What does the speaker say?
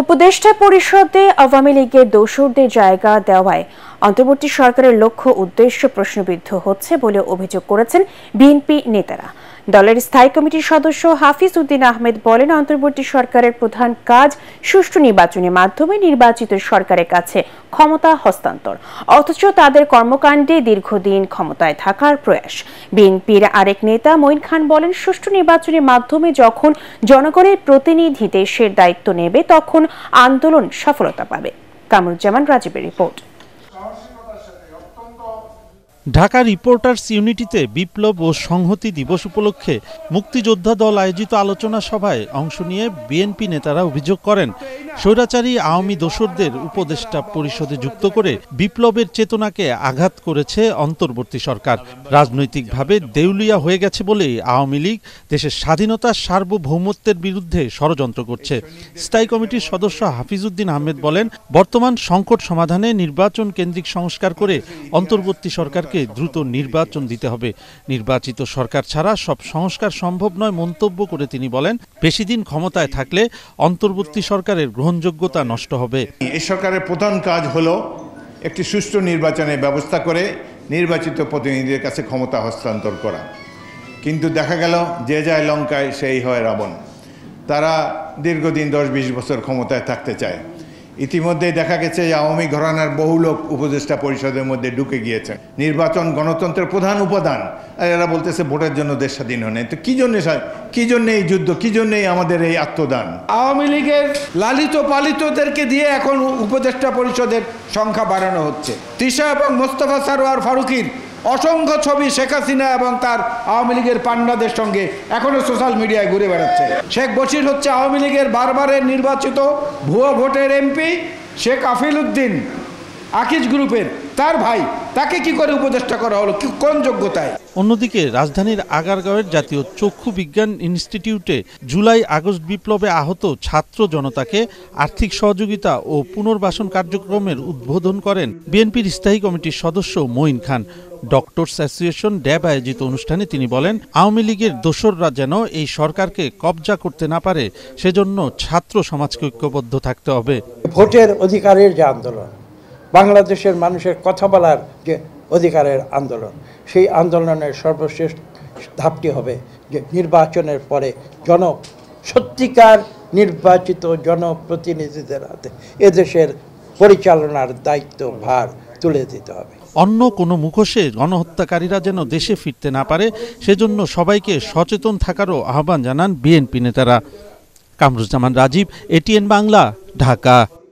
উপদেষ্টা পরিষদে আওয়ামী লীগের দোসরদের জায়গা দেওয়ায় অন্তর্বর্তী সরকারের লক্ষ্য উদ্দেশ্য প্রশ্নবিদ্ধ হচ্ছে বলে অভিযোগ করেছেন বিএনপি নেতারা দলের স্থায়ী কমিটির সদস্য হাফিজ উদ্দিন আহমেদ বলেন অন্তর্বর্তী সরকারের প্রধান কাজ সুষ্ঠু নির্বাচনের মাধ্যমে নির্বাচিত সরকারের কাছে ক্ষমতা হস্তান্তর অথচ তাদের কর্মকাণ্ডে দীর্ঘদিন ক্ষমতায় থাকার প্রয়াস বিএনপির আরেক নেতা মঈন খান বলেন সুষ্ঠু নির্বাচনের মাধ্যমে যখন জনগণের প্রতিনিধি দেশের দায়িত্ব নেবে তখন আন্দোলন সফলতা পাবে কামরুজ্জামান রাজীবের রিপোর্ট ঢাকা রিপোর্টার্স ইউনিটিতে বিপ্লব ও সংহতি দিবস উপলক্ষে মুক্তিযোদ্ধা দল আয়োজিত আলোচনা সভায় অংশ নিয়ে বিএনপি নেতারা অভিযোগ করেন স্বৈরাচারী আওয়ামী দোসরদের উপদেষ্টা পরিষদে যুক্ত করে বিপ্লবের চেতনাকে আঘাত করেছে অন্তর্বর্তী সরকার রাজনৈতিকভাবে দেউলিয়া হয়ে গেছে বলে আওয়ামী লীগ দেশের স্বাধীনতার সার্বভৌমত্বের বিরুদ্ধে ষড়যন্ত্র করছে স্থায়ী কমিটির সদস্য হাফিজউদ্দিন আহমেদ বলেন বর্তমান সংকট সমাধানে নির্বাচন কেন্দ্রিক সংস্কার করে অন্তর্বর্তী সরকারকে দ্রুত নির্বাচন দিতে হবে নির্বাচিত সরকার ছাড়া সব সংস্কার সম্ভব নয় মন্তব্য করে তিনি বলেন বেশিদিন ক্ষমতায় থাকলে অন্তর্বর্তী সরকারের গ্রহণযোগ্যতা নষ্ট হবে এ সরকারের প্রধান কাজ হলো একটি সুষ্ঠু নির্বাচনের ব্যবস্থা করে নির্বাচিত প্রতিনিধিদের কাছে ক্ষমতা হস্তান্তর করা কিন্তু দেখা গেল যে যায় লঙ্কায় সেই হয় রাবণ তারা দীর্ঘদিন দশ বিশ বছর ক্ষমতায় থাকতে চায় ইতিমধ্যে দেখা গেছে যে আওয়ামী ঘরানার বহু লোক উপদেষ্টা পরিষদের মধ্যে ঢুকে গিয়েছে নির্বাচন গণতন্ত্রের প্রধান উপাদান আর এরা বলতেছে ভোটের জন্য দেশ স্বাধীন হয় তো কী জন্যে কী জন্য এই যুদ্ধ কী জন্যেই আমাদের এই আত্মদান আওয়ামী লীগের লালিত পালিতদেরকে দিয়ে এখন উপদেষ্টা পরিষদের সংখ্যা বাড়ানো হচ্ছে তিশা এবং মোস্তফা সারোয়ার ফারুকির অসংখ্য ছবি শেখ হাসিনা এবং তার আওয়ামী লীগের পান্ডাদের সঙ্গে এখনও সোশ্যাল মিডিয়ায় ঘুরে বেড়াচ্ছে শেখ বশির হচ্ছে আওয়ামী লীগের বারবারের নির্বাচিত ভুয়া ভোটের এমপি শেখ আফিল উদ্দিন আকিজ গ্রুপের তার ভাই তাকে কি করে উপদেষ্টা করা হলো কোন যোগ্যতায় অন্যদিকে রাজধানীর আগারগাঁওয়ের জাতীয় চক্ষু বিজ্ঞান ইনস্টিটিউটে জুলাই আগস্ট বিপ্লবে আহত ছাত্র জনতাকে আর্থিক সহযোগিতা ও পুনর্বাসন কার্যক্রমের উদ্বোধন করেন বিএনপির স্থায়ী কমিটির সদস্য Moin Khan doctors association DAB আয়োজিত অনুষ্ঠানে তিনি বলেন আওয়ামী লীগের দোসররা যেন এই সরকারকে কবজা করতে না পারে সেজন্য ছাত্র সমাজকে ঐক্যবদ্ধ থাকতে হবে ভোটের অধিকারের যে আন্দোলন বাংলাদেশের মানুষের কথা বলার যে অধিকারের আন্দোলন সেই আন্দোলনের সর্বশেষ ধাপটি হবে যে নির্বাচনের পরে জন সত্যিকার নির্বাচিত জনপ্রতিনিধিদের হাতে এদেশের পরিচালনার দায়িত্ব ভার তুলে দিতে হবে অন্য কোনো মুখোশে গণহত্যাকারীরা যেন দেশে ফিরতে না পারে সেজন্য সবাইকে সচেতন থাকারও আহ্বান জানান বিএনপি নেতারা কামরুজ্জামান রাজীব এটিএন বাংলা ঢাকা